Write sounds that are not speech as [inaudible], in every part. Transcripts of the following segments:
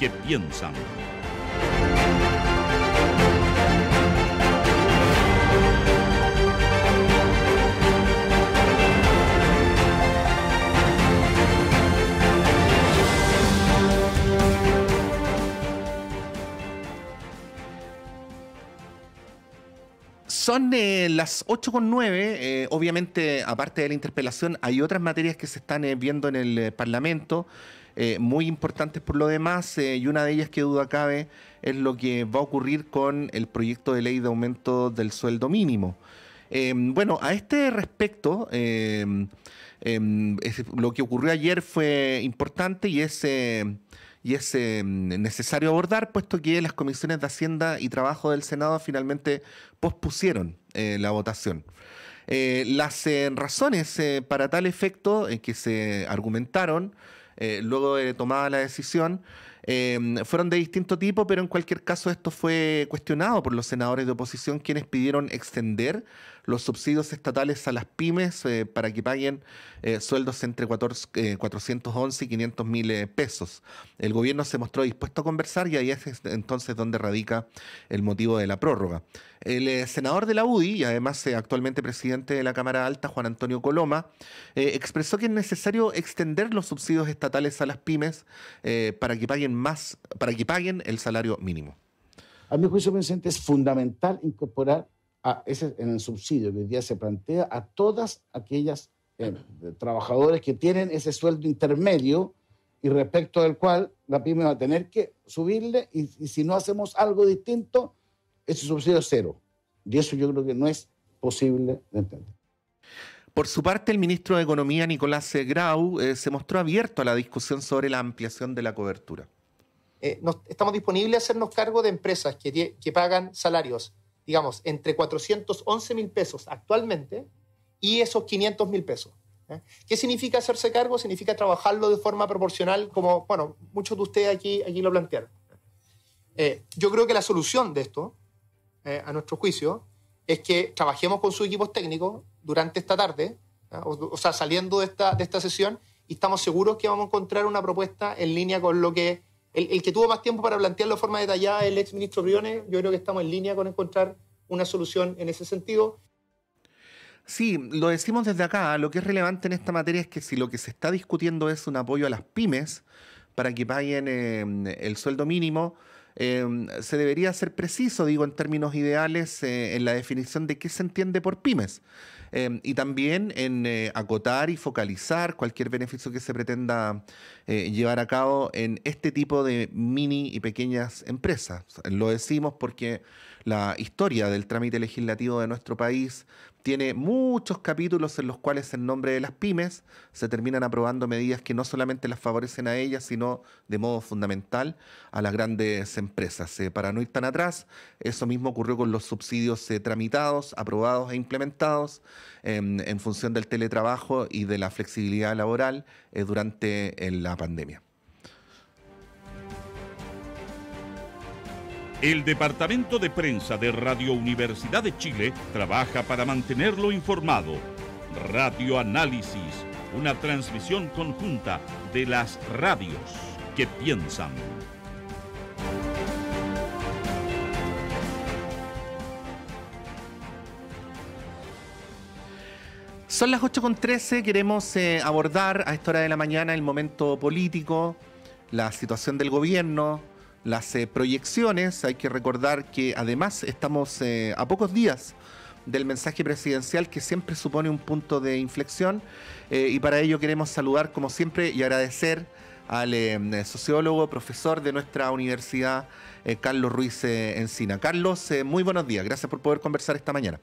que piensan. Son eh, las 8 con 9. Eh, obviamente, aparte de la interpelación, hay otras materias que se están eh, viendo en el Parlamento. Eh, muy importantes por lo demás, eh, y una de ellas que duda cabe es lo que va a ocurrir con el proyecto de ley de aumento del sueldo mínimo. Em, bueno, a este respecto, em, em, lo que ocurrió ayer fue importante y es, y es necesario abordar, puesto que las comisiones de Hacienda y Trabajo del Senado finalmente pospusieron eh, la votación. las razones para tal efecto que se argumentaron eh, luego de tomada la decisión, Em, fueron de distinto tipo, pero en cualquier caso esto fue cuestionado por los senadores de oposición quienes pidieron extender los subsidios estatales a las pymes eh, para que paguen eh, sueldos entre 411 eh, y 500 mil pesos. El gobierno se mostró dispuesto a conversar y ahí es entonces donde radica el motivo de la prórroga. El senador de la UDI y además actualmente presidente de la Cámara Alta, Juan Antonio Coloma, expresó que es necesario extender los subsidios estatales a las pymes para que paguen más, para que paguen el salario mínimo. A mi juicio, presidente, es fundamental incorporar ese, en el subsidio que hoy día se plantea a todas aquellas eh, trabajadores que tienen ese sueldo intermedio y respecto del cual la pyme va a tener que subirle y, si no hacemos algo distinto, ese subsidio es cero. Y eso yo creo que no es posible de entender. Por su parte, el ministro de Economía, Nicolás Grau, eh, se mostró abierto a la discusión sobre la ampliación de la cobertura. Eh, estamos disponibles a hacernos cargo de empresas que, pagan salarios, digamos, entre 411 mil pesos actualmente y esos 500 mil pesos. ¿eh? ¿Qué significa hacerse cargo? Significa trabajarlo de forma proporcional, como, bueno, muchos de ustedes aquí, aquí lo plantearon. Eh, yo creo que la solución de esto, a nuestro juicio, es que trabajemos con sus equipos técnicos durante esta tarde, o, sea, saliendo de esta, de esta sesión, y estamos seguros que vamos a encontrar una propuesta en línea con lo que el, que tuvo más tiempo para plantearlo de forma detallada, el exministro Briones, yo creo que estamos en línea con encontrar una solución en ese sentido. Sí, lo decimos desde acá. Lo que es relevante en esta materia es que si lo que se está discutiendo es un apoyo a las pymes para que paguen eh, el sueldo mínimo, eh, se debería ser preciso, digo, en términos ideales, eh, en la definición de qué se entiende por pymes. Em, y también en eh, acotar y focalizar cualquier beneficio que se pretenda eh, llevar a cabo en este tipo de mini y pequeñas empresas. Lo decimos porque la historia del trámite legislativo de nuestro país tiene muchos capítulos en los cuales en nombre de las pymes se terminan aprobando medidas que no solamente las favorecen a ellas, sino de modo fundamental a las grandes empresas. Eh, para no ir tan atrás, eso mismo ocurrió con los subsidios eh, tramitados, aprobados e implementados em, en función del teletrabajo y de la flexibilidad laboral eh, durante la pandemia. El Departamento de Prensa de Radio Universidad de Chile trabaja para mantenerlo informado. Radio Análisis, una transmisión conjunta de las radios que piensan. Son las 8.13, queremos eh, abordar a esta hora de la mañana el momento político, la situación del gobierno, las eh, proyecciones. Hay que recordar que además estamos eh, a pocos días del mensaje presidencial que siempre supone un punto de inflexión eh, y para ello queremos saludar como siempre y agradecer al sociólogo, profesor de nuestra universidad, Carlos Ruiz Encina. Carlos, muy buenos días, gracias por poder conversar esta mañana.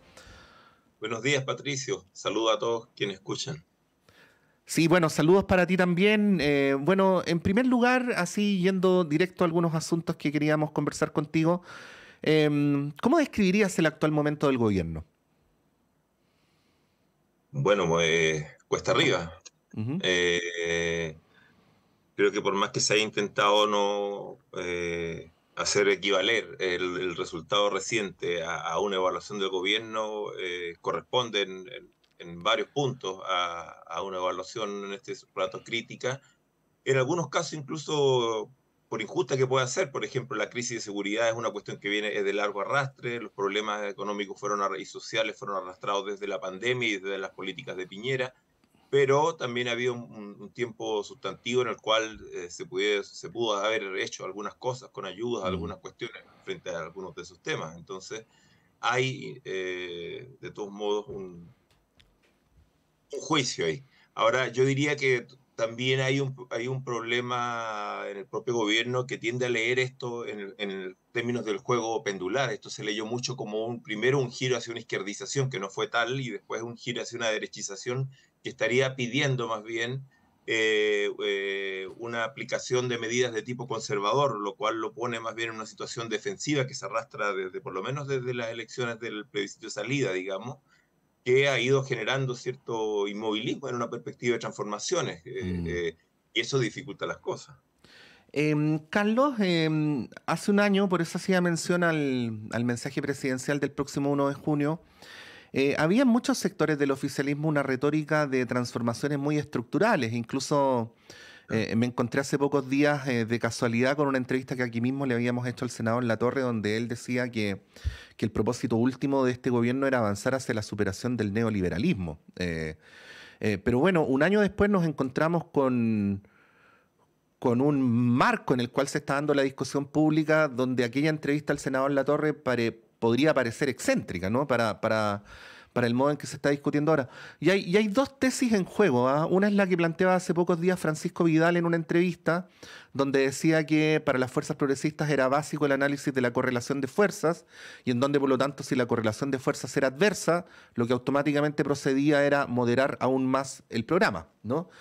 Buenos días, Patricio. Saludo a todos quienes escuchan. Sí, bueno, saludos para ti también. Eh, bueno, en primer lugar, así yendo directo a algunos asuntos que queríamos conversar contigo, em, ¿cómo describirías el actual momento del gobierno? Bueno, pues, cuesta arriba. Eh, creo que por más que se haya intentado no hacer equivaler el, resultado reciente a, una evaluación del gobierno, corresponde en en varios puntos a, una evaluación en este rato crítica, en algunos casos incluso por injusta que pueda ser, por ejemplo, la crisis de seguridad es una cuestión que viene de largo arrastre, los problemas económicos fueron y sociales fueron arrastrados desde la pandemia y desde las políticas de Piñera, pero también ha habido un, tiempo sustantivo en el cual eh, se, se pudo haber hecho algunas cosas con ayudas, mm. algunas cuestiones frente a algunos de esos temas. Entonces, hay eh, de todos modos un, un juicio ahí. Ahora, yo diría que también hay un, hay un problema en el propio gobierno que tiende a leer esto en, en, términos del juego pendular. Esto se leyó mucho como un, primero un giro hacia una izquierdización, que no fue tal, y después un giro hacia una derechización, que estaría pidiendo más bien eh, eh, una aplicación de medidas de tipo conservador, lo cual lo pone más bien en una situación defensiva que se arrastra desde, por lo menos desde las elecciones del plebiscito de salida, digamos que ha ido generando cierto inmovilismo en una perspectiva de transformaciones, eh, mm. eh, y eso dificulta las cosas. Em, Carlos, em, hace un año, por eso hacía mención al, mensaje presidencial del próximo 1 de junio, eh, había en muchos sectores del oficialismo una retórica de transformaciones muy estructurales, incluso eh, me encontré hace pocos días eh, de casualidad con una entrevista que aquí mismo le habíamos hecho al senador en la torre, donde él decía que, el propósito último de este gobierno era avanzar hacia la superación del neoliberalismo. Eh, pero bueno, un año después nos encontramos con, con un marco en el cual se está dando la discusión pública, donde aquella entrevista al senador en la torre podría parecer excéntrica, ¿no? para para el modo en que se está discutiendo ahora. Y hay, dos tesis en juego. ¿ah? Una es la que planteaba hace pocos días Francisco Vidal en una entrevista, donde decía que para las fuerzas progresistas era básico el análisis de la correlación de fuerzas, y en donde, por lo tanto, si la correlación de fuerzas era adversa, lo que automáticamente procedía era moderar aún más el programa, ¿no?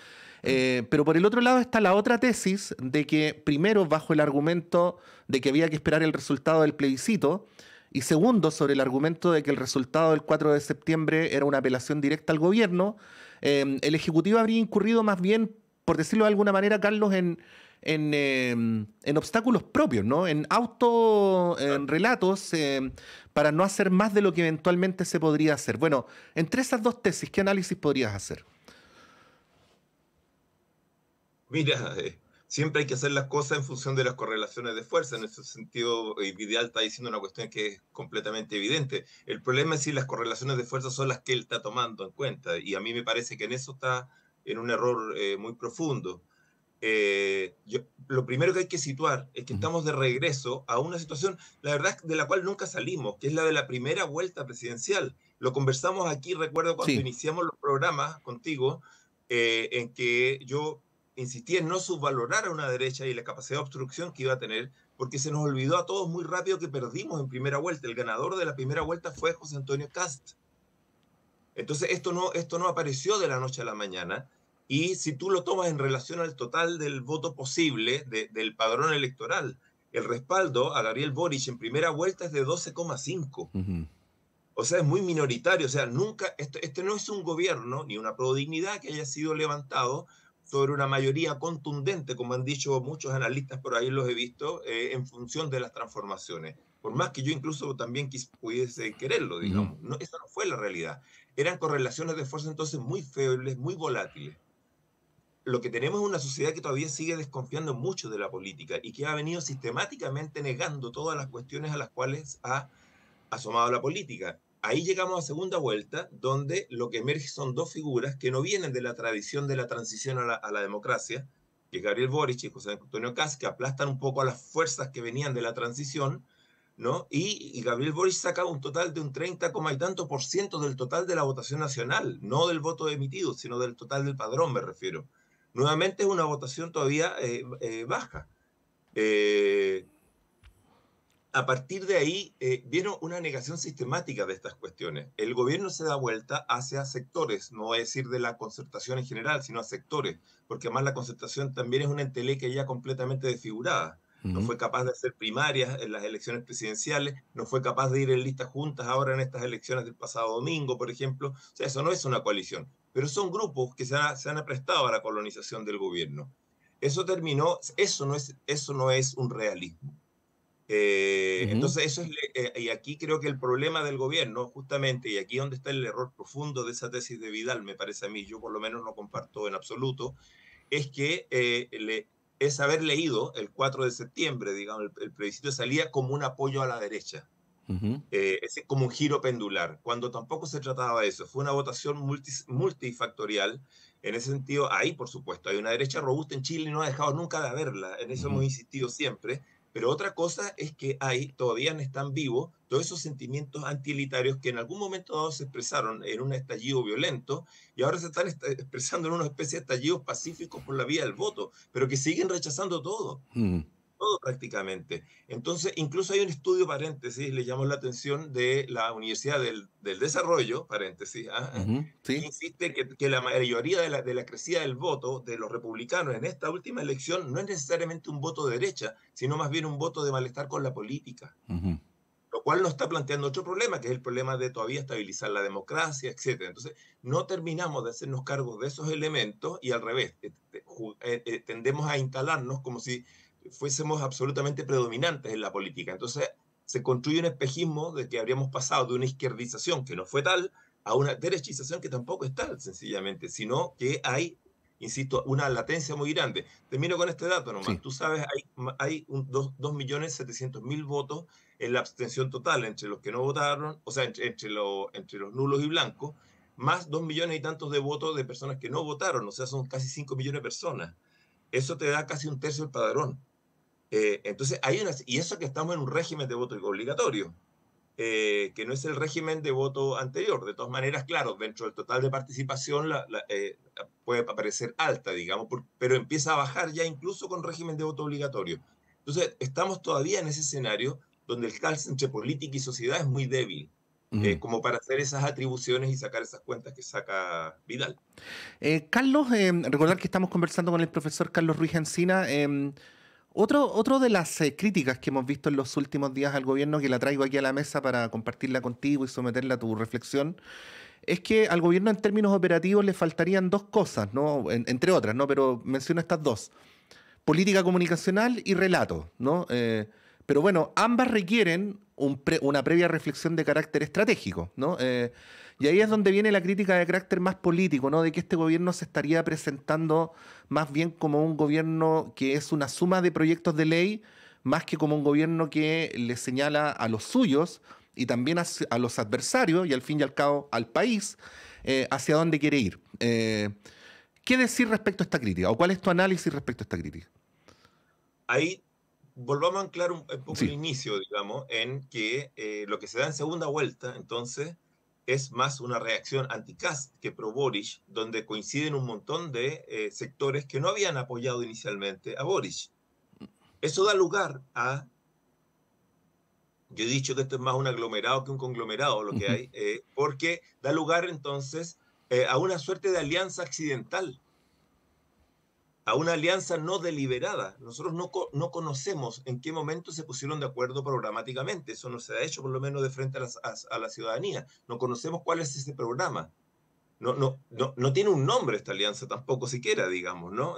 Eh, pero por el otro lado está la otra tesis de que primero, bajo el argumento de que había que esperar el resultado del plebiscito, y segundo, sobre el argumento de que el resultado del 4 de septiembre era una apelación directa al gobierno, em, el Ejecutivo habría incurrido más bien, por decirlo de alguna manera, Carlos, en, en, em, obstáculos propios, ¿no? en auto relatos em, para no hacer más de lo que eventualmente se podría hacer. Bueno, entre esas dos tesis, ¿qué análisis podrías hacer? Mira, eh, siempre hay que hacer las cosas en función de las correlaciones de fuerza. En ese sentido, eh, Vidal está diciendo una cuestión que es completamente evidente. El problema es si las correlaciones de fuerza son las que él está tomando en cuenta. Y a mí me parece que en eso está en un error eh, muy profundo. Eh, lo primero que hay que situar es que estamos de regreso a una situación, la verdad, de la cual nunca salimos, que es la de la primera vuelta presidencial. Lo conversamos aquí, recuerdo, cuando iniciamos los programas contigo, en que yo insistía en no subvalorar a una derecha y la capacidad de obstrucción que iba a tener, porque se nos olvidó a todos muy rápido que perdimos en primera vuelta. El ganador de la primera vuelta fue José Antonio Cast. Entonces, esto no, esto no apareció de la noche a la mañana. Y si tú lo tomas en relación al total del voto posible del padrón electoral, el respaldo a Gabriel Boric en primera vuelta es de 12,5. O sea, es muy minoritario. O sea, nunca, este no es un gobierno ni una prodignidad que haya sido levantado sobre una mayoría contundente, como han dicho muchos analistas por ahí, los he visto, eh, en función de las transformaciones. Por más que yo incluso también pudiese quererlo, digamos. No, esa no fue la realidad. Eran correlaciones de fuerza entonces muy febles, muy volátiles. Lo que tenemos es una sociedad que todavía sigue desconfiando mucho de la política y que ha venido sistemáticamente negando todas las cuestiones a las cuales ha asomado la política. Ahí llegamos a segunda vuelta, donde lo que emerge son dos figuras que no vienen de la tradición de la transición a la, democracia, que Gabriel Boric y José Antonio Kass, que aplastan un poco a las fuerzas que venían de la transición, ¿no? Y, Gabriel Boric saca un total de un 30, y tanto por ciento del total de la votación nacional, no del voto emitido, sino del total del padrón, me refiero. Nuevamente es una votación todavía eh, eh, baja. Eh, a partir de ahí eh, vieron una negación sistemática de estas cuestiones. El gobierno se da vuelta hacia sectores, no voy a decir de la concertación en general, sino a sectores, porque además la concertación también es una que ya completamente desfigurada. No fue capaz de hacer primarias en las elecciones presidenciales, no fue capaz de ir en listas juntas ahora en estas elecciones del pasado domingo, por ejemplo. O sea, eso no es una coalición, pero son grupos que se, han aprestado a la colonización del gobierno. Eso terminó, eso no es, eso no es un realismo. Eh, entonces, eso es, eh, y aquí creo que el problema del gobierno, justamente, y aquí donde está el error profundo de esa tesis de Vidal, me parece a mí, yo por lo menos no comparto en absoluto, es que eh, le, es haber leído el 4 de septiembre, digamos, el, el plebiscito salía como un apoyo a la derecha. es como un giro pendular, cuando tampoco se trataba de eso, fue una votación multifactorial, en ese sentido, ahí por supuesto, hay una derecha robusta en Chile y no ha dejado nunca de haberla, en eso hemos insistido siempre, pero otra cosa es que ahí todavía no están vivos, todos esos sentimientos antielitarios que en algún momento dado se expresaron en un estallido violento y ahora se están expresando en una especie de estallidos pacíficos por la vía del voto, pero que siguen rechazando todo. Todo prácticamente. Entonces, incluso hay un estudio, paréntesis, le llamó la atención de la Universidad del, Desarrollo, paréntesis, ¿ah? que insiste que, la mayoría de la, de la crecida del voto de los republicanos en esta última elección no es necesariamente un voto de derecha, sino más bien un voto de malestar con la política. lo cual nos está planteando otro problema, que es el problema de todavía estabilizar la democracia, etc. Entonces, no terminamos de hacernos cargo de esos elementos y al revés, eh, eh, eh, tendemos a instalarnos como si fuésemos absolutamente predominantes en la política. Entonces se construye un espejismo de que habríamos pasado de una izquierdización que no fue tal a una derechización que tampoco es tal, sencillamente, sino que hay, insisto, una latencia muy grande. Termino con este dato nomás. Tú sabes, hay, hay dos, 2.700.000 votos en la abstención total entre los que no votaron, o sea, entre, entre los nulos y blancos, más 2 millones y tantos de votos de personas que no votaron, o sea, son casi 5 millones de personas. Eso te da casi un tercio del padrón. Eh, entonces, hay una, y eso que estamos en un régimen de voto obligatorio, eh, que no es el régimen de voto anterior. De todas maneras, claro, dentro del total de participación la, eh, puede parecer alta, digamos, pero empieza a bajar ya incluso con régimen de voto obligatorio. Entonces, estamos todavía en ese escenario donde el calce entre política y sociedad es muy débil. como para hacer esas atribuciones y sacar esas cuentas que saca Vidal. Carlos, recordar que estamos conversando con el profesor Carlos Ruiz Encina. Otro, otro de las eh, críticas que hemos visto en los últimos días al gobierno, que la traigo aquí a la mesa para compartirla contigo y someterla a tu reflexión, es que al gobierno en términos operativos le faltarían dos cosas, ¿no? entre otras, ¿no? Pero menciono estas dos. Política comunicacional y relato, ¿no? Eh, pero bueno, ambas requieren una previa reflexión de carácter estratégico, ¿no? Eh, y ahí es donde viene la crítica de carácter más político, ¿no? De que este gobierno se estaría presentando más bien como un gobierno que es una suma de proyectos de ley, más que como un gobierno que le señala a los suyos y también a, los adversarios y al fin y al cabo al país eh, hacia dónde quiere ir. Eh, ¿Qué decir respecto a esta crítica? ¿O cuál es tu análisis respecto a esta crítica? Ahí volvamos a anclar un, poco el inicio, digamos, en que eh, lo que se da en segunda vuelta, entonces, es más una reacción anticast que pro boris donde coinciden un montón de eh, sectores que no habían apoyado inicialmente a boris Eso da lugar a yo he dicho que esto es más un aglomerado que un conglomerado lo que hay, eh, porque da lugar entonces eh, a una suerte de alianza accidental a una alianza no deliberada. Nosotros no, no, conocemos en qué momento se pusieron de acuerdo programáticamente. Eso no se ha hecho, por lo menos, de frente a, las, a, la ciudadanía. No conocemos cuál es ese programa. No, no, no, tiene un nombre esta alianza tampoco siquiera, digamos, ¿no?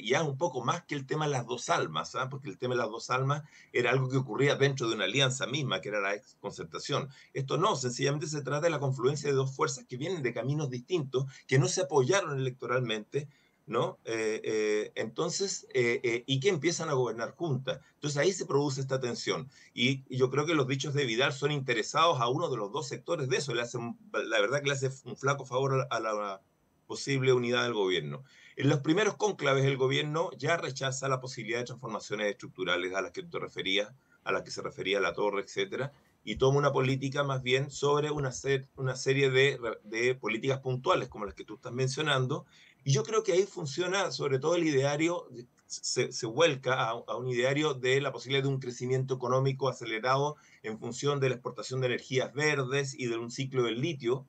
ya un poco más que el tema de las dos almas, ¿ah? porque el tema de las dos almas era algo que ocurría dentro de una alianza misma, que era la ex concertación. Esto no, sencillamente se trata de la confluencia de dos fuerzas que vienen de caminos distintos, que no se apoyaron electoralmente, ¿no? Eh, eh, entonces, eh, y que empiezan a gobernar juntas. Entonces ahí se produce esta tensión. Y, yo creo que los dichos de Vidal son interesados a uno de los dos sectores de eso. la verdad que le hace un flaco favor a la posible unidad del gobierno. En los primeros cónclaves el gobierno ya rechaza la posibilidad de transformaciones estructurales a las que tú te referías, a las que se refería la torre, etcétera, y toma una política más bien sobre una, una serie de, de políticas puntuales, como las que tú estás mencionando, y yo creo que ahí funciona, sobre todo el ideario, se, se vuelca a, un ideario de la posibilidad de un crecimiento económico acelerado en función de la exportación de energías verdes y de un ciclo del litio,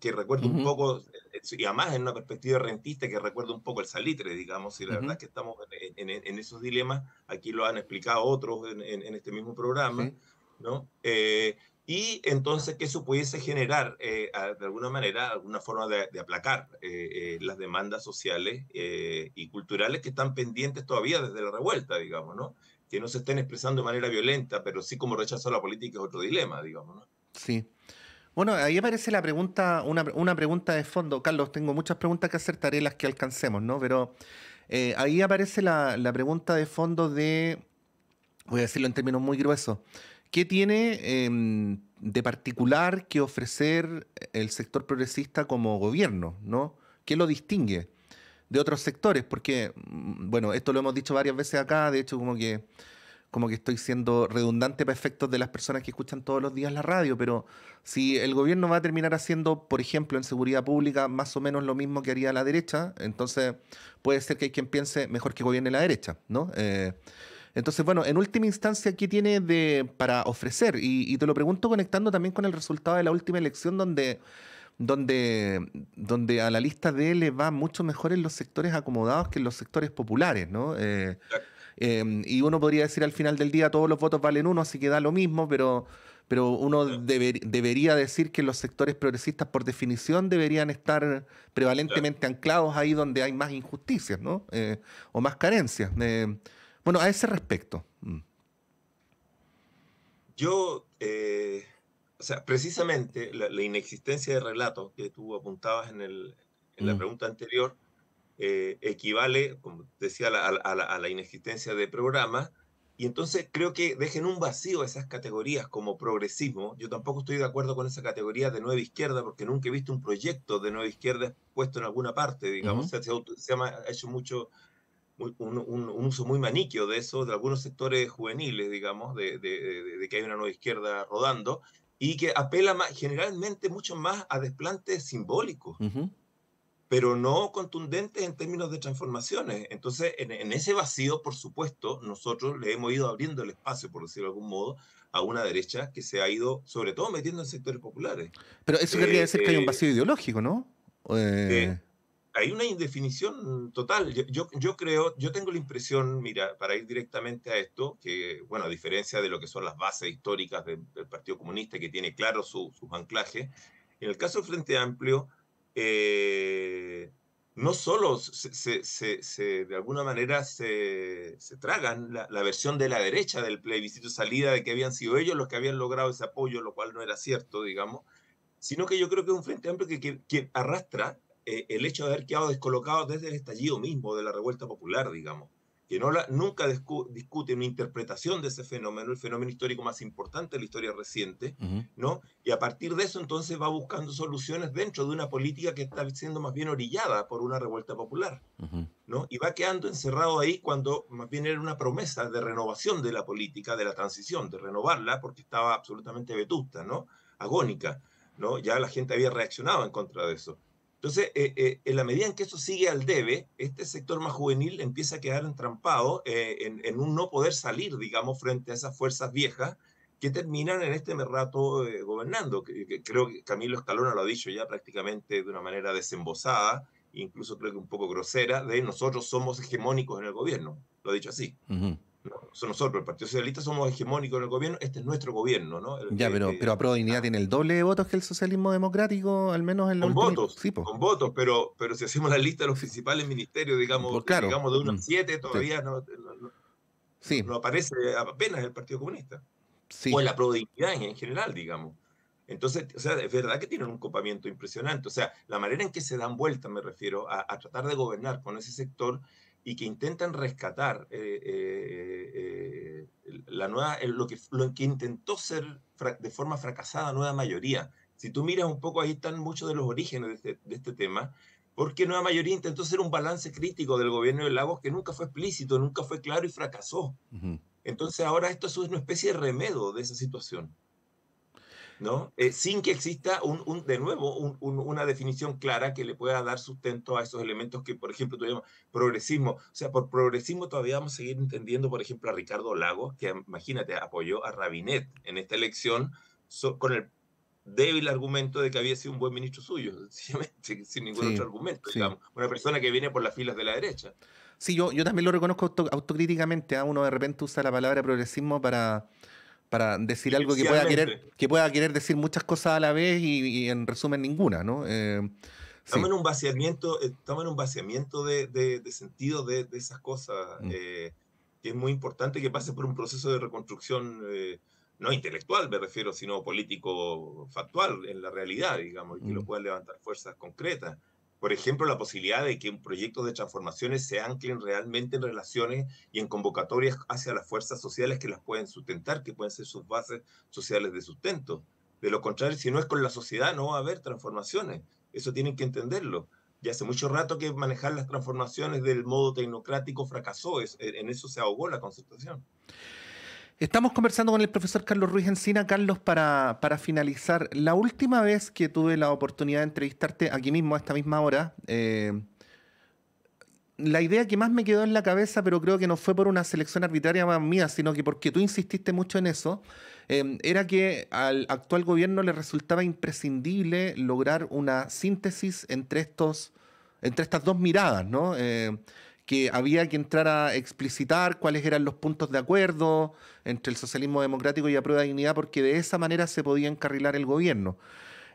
que recuerda un poco, eh, y además en una perspectiva rentista que recuerda un poco el salitre, digamos, y la verdad es que estamos en, esos dilemas, aquí lo han explicado otros en, este mismo programa, ¿no? Eh, y entonces que eso pudiese generar eh, de alguna manera alguna forma de, aplacar eh, eh, las demandas sociales y culturales que están pendientes todavía desde la revuelta, digamos, ¿no? Que no se estén expresando de manera violenta, pero sí como rechazo a la política es otro dilema, digamos, ¿no? Sí. Bueno, ahí aparece la pregunta, una, pregunta de fondo. Carlos, tengo muchas preguntas que hacer, las que alcancemos, ¿no? Pero ahí aparece la, la pregunta de fondo de, voy a decirlo en términos muy gruesos, ¿Qué tiene em, de particular que ofrecer el sector progresista como gobierno? ¿no? ¿Qué lo distingue de otros sectores? Porque, mm, bueno, esto lo hemos dicho varias veces acá, de hecho, como que, como que estoy siendo redundante para efectos de las personas que escuchan todos los días la radio, pero si el gobierno va a terminar haciendo, por ejemplo, en seguridad pública más o menos lo mismo que haría la derecha, entonces puede ser que hay quien piense mejor que gobierne la derecha, ¿no? Eh, entonces, bueno, en última instancia, ¿qué tiene para ofrecer? Y, te lo pregunto conectando también con el resultado de la última elección donde, donde, donde a la lista de le va mucho mejor en los sectores acomodados que en los sectores populares, ¿no? Eh, em, y uno podría decir al final del día todos los votos valen uno, así que da lo mismo, pero, pero uno debería decir que los sectores progresistas por definición deberían estar prevalentemente anclados ahí donde hay más injusticias, ¿no? Eh, o más carencias. Eh, bueno, a ese respecto. Mm. Yo, eh, o sea, precisamente la, inexistencia de relato que tú apuntabas en, el, en la mm. pregunta anterior eh, equivale, como decía, a la, inexistencia de programas. Y entonces creo que dejen un vacío esas categorías como progresismo. Yo tampoco estoy de acuerdo con esa categoría de nueva izquierda porque nunca he visto un proyecto de nueva izquierda puesto en alguna parte, digamos. se, se, ha, hecho mucho un, uso muy maniquio de eso, de algunos sectores juveniles, digamos, de, de, que hay una nueva izquierda rodando, y que apela más, generalmente mucho más a desplantes simbólicos, pero no contundentes en términos de transformaciones. Entonces, en, ese vacío, por supuesto, nosotros le hemos ido abriendo el espacio, por decirlo de algún modo, a una derecha que se ha ido, sobre todo, metiendo en sectores populares. Pero eso querría eh, decir que hay un eh, vacío ideológico, ¿no? Eh hay una indefinición total. Yo, yo, creo, yo tengo la impresión, mira, para ir directamente a esto, que, bueno, a diferencia de lo que son las bases históricas del Partido Comunista, que tiene claro su, sus anclajes, en el caso del Frente Amplio, eh, no solo se, de alguna manera se, tragan la, versión de la derecha del plebiscito salida de que habían sido ellos los que habían logrado ese apoyo, lo cual no era cierto, digamos, sino que yo creo que es un Frente Amplio que, que arrastra eh, el hecho de haber quedado descolocado desde el estallido mismo de la revuelta popular, digamos, que no nunca discute una interpretación de ese fenómeno, el fenómeno histórico más importante de la historia reciente, ¿no? Y a partir de eso entonces va buscando soluciones dentro de una política que está siendo más bien orillada por una revuelta popular, ¿no? Y va quedando encerrado ahí cuando más bien era una promesa de renovación de la política, de la transición, de renovarla, porque estaba absolutamente vetusta, ¿no? Agónica, ¿no? Ya la gente había reaccionado en contra de eso. Entonces, eh, eh, en la medida en que eso sigue al debe, este sector más juvenil empieza a quedar entrampado eh, en, un no poder salir, digamos, frente a esas fuerzas viejas que terminan en este rato gobernando. Que, creo que Camilo Escalona lo ha dicho ya prácticamente de una manera desembosada, incluso creo que un poco grosera, de nosotros somos hegemónicos en el gobierno. Lo ha dicho así nosotros, el Partido Socialista, somos hegemónicos en el gobierno, este es nuestro gobierno, ¿no? ya, pero, pero a ah. tiene el doble de votos que el socialismo democrático, al menos en los Con votos, con votos, pero, pero si hacemos la lista de los principales ministerios, digamos, pues digamos de unos mm. siete, todavía no, aparece apenas el Partido Comunista. Sí. O la Pro Dignidad en general, digamos. Entonces, o sea, es verdad que tienen un copamiento impresionante. O sea, la manera en que se dan vuelta, me refiero, a, a tratar de gobernar con ese sector y que intentan rescatar eh, eh, eh, la nueva, lo, que, lo que intentó ser de forma fracasada Nueva Mayoría. Si tú miras un poco, ahí están muchos de los orígenes de este, este tema, porque Nueva Mayoría intentó ser un balance crítico del gobierno de Lagos que nunca fue explícito, nunca fue claro y fracasó. Entonces ahora esto es una especie de remedio de esa situación. Eh, sin que exista, un, de nuevo, una definición clara que le pueda dar sustento a esos elementos que, por ejemplo, tuvimos progresismo. O sea, por progresismo todavía vamos a seguir entendiendo, por ejemplo, a Ricardo Lagos, que imagínate, apoyó a Rabinet en esta elección con el débil argumento de que había sido un buen ministro suyo, [laughs] sencillamente, sin ningún otro argumento, digamos. Una persona que viene por las filas de la derecha. Sí, yo, yo también lo reconozco autocríticamente. a ¿ah? Uno de repente usa la palabra progresismo para para decir algo que pueda querer que pueda querer decir muchas cosas a la vez y, en resumen ninguna, ¿no? estamos, eh, en un vaciamiento, estamos eh, un vaciamiento de, de, de sentido de, de, esas cosas, mm. eh, que es muy importante que pase por un proceso de reconstrucción, no intelectual me refiero, sino político factual en la realidad, digamos, y que lo mm. puedan levantar fuerzas concretas. Por ejemplo, la posibilidad de que un proyecto de transformaciones se anclen realmente en relaciones y en convocatorias hacia las fuerzas sociales que las pueden sustentar, que pueden ser sus bases sociales de sustento. De lo contrario, si no es con la sociedad, no va a haber transformaciones. Eso tienen que entenderlo. Ya hace mucho rato que manejar las transformaciones del modo tecnocrático fracasó. en eso se ahogó la concertación. Estamos conversando con el profesor Carlos Ruiz Encina. Carlos, para, finalizar, la última vez que tuve la oportunidad de entrevistarte aquí mismo, a esta misma hora, eh, la idea que más me quedó en la cabeza, pero creo que no fue por una selección arbitraria mía, sino que porque tú insististe mucho en eso, em, era que al actual gobierno le resultaba imprescindible lograr una síntesis entre estos entre estas dos miradas, ¿no? Eh, que había que entrar a explicitar cuáles eran los puntos de acuerdo entre el socialismo democrático y la prueba de dignidad, porque de esa manera se podía encarrilar el gobierno.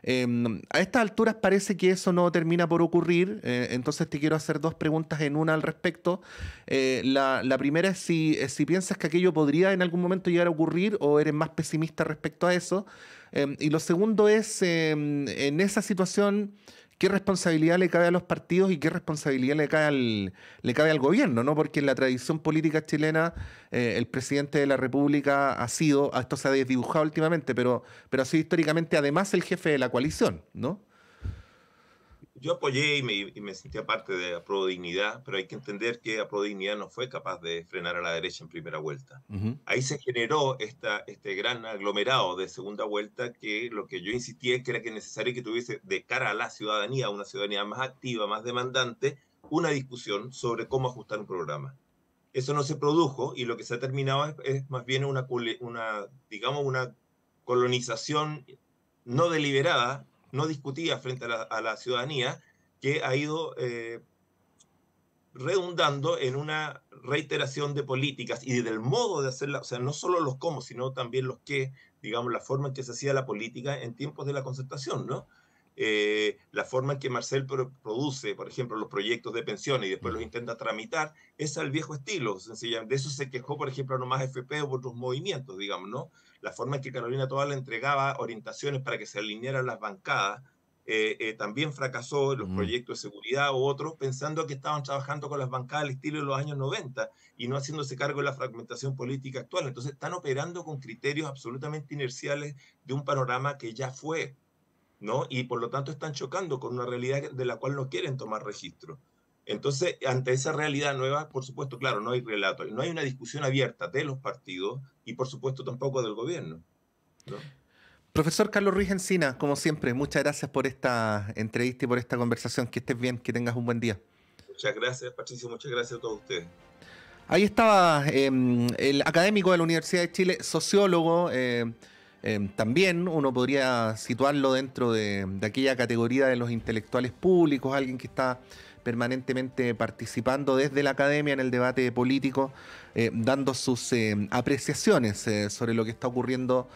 Em, a estas alturas parece que eso no termina por ocurrir, eh, entonces te quiero hacer dos preguntas en una al respecto. Eh, la, primera es si, es eh, si, piensas que aquello podría en algún momento llegar a ocurrir o eres más pesimista respecto a eso. Em, y lo segundo es, em, en esa situación, qué responsabilidad le cabe a los partidos y qué responsabilidad le cabe al, le cabe al gobierno, ¿no? Porque en la tradición política chilena eh, el presidente de la República ha sido, esto se ha desdibujado últimamente, pero, pero ha sido históricamente además el jefe de la coalición, ¿no? yo apoyé y me, y me sentía parte de Dignidad, pero hay que entender que dignidad no fue capaz de frenar a la derecha en primera vuelta. Ahí se generó esta, este gran aglomerado de segunda vuelta que lo que yo insistí es que era que necesario que tuviese de cara a la ciudadanía, una ciudadanía más activa, más demandante, una discusión sobre cómo ajustar un programa. Eso no se produjo y lo que se ha terminado es, más bien una, una, digamos, una colonización no deliberada no discutía frente a la, ciudadanía, que ha ido eh, redundando en una reiteración de políticas y del modo de hacerla, o sea, no solo los cómo, sino también los qué, digamos, la forma en que se hacía la política en tiempos de la concertación, ¿no? Eh, la forma en que Marcel produce, por ejemplo, los proyectos de pensiones y después los intenta tramitar, es al viejo estilo, sencillamente. De eso se quejó, por ejemplo, nomás FP o otros movimientos, digamos, ¿no? La forma en que Carolina Toa le entregaba orientaciones para que se alinearan las bancadas, eh, eh, también fracasó los mm. proyectos de seguridad u otros, pensando que estaban trabajando con las bancadas al estilo de los años 90 y no haciéndose cargo de la fragmentación política actual. Entonces están operando con criterios absolutamente inerciales de un panorama que ya fue. ¿no? Y por lo tanto están chocando con una realidad de la cual no quieren tomar registro. Entonces, ante esa realidad nueva, por supuesto, claro, no hay relato, no hay una discusión abierta de los partidos y por supuesto tampoco del gobierno. Profesor Carlos Ruiz Encina, como siempre, muchas gracias por esta entrevista y por esta conversación. Que estés bien, que tengas un buen día. Muchas gracias, Patricio. Muchas gracias a todos ustedes. Ahí estaba em, el académico de la Universidad de Chile, sociólogo. Eh, Em, también uno podría situarlo dentro de, aquella categoría de los intelectuales públicos, alguien que está permanentemente participando desde la academia en el debate político, eh, dando sus eh, apreciaciones eh, sobre lo que está ocurriendo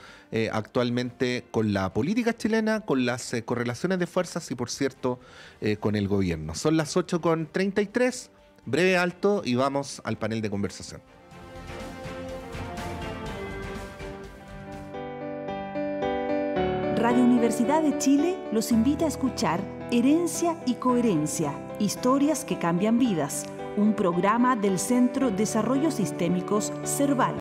actualmente con la política chilena, con las correlaciones de fuerzas y, por cierto, con el gobierno. Son las 8.33, breve alto y vamos al panel de conversación. Radio Universidad de Chile los invita a escuchar Herencia y Coherencia, historias que cambian vidas, un programa del Centro Desarrollo Sistémicos CERVAL.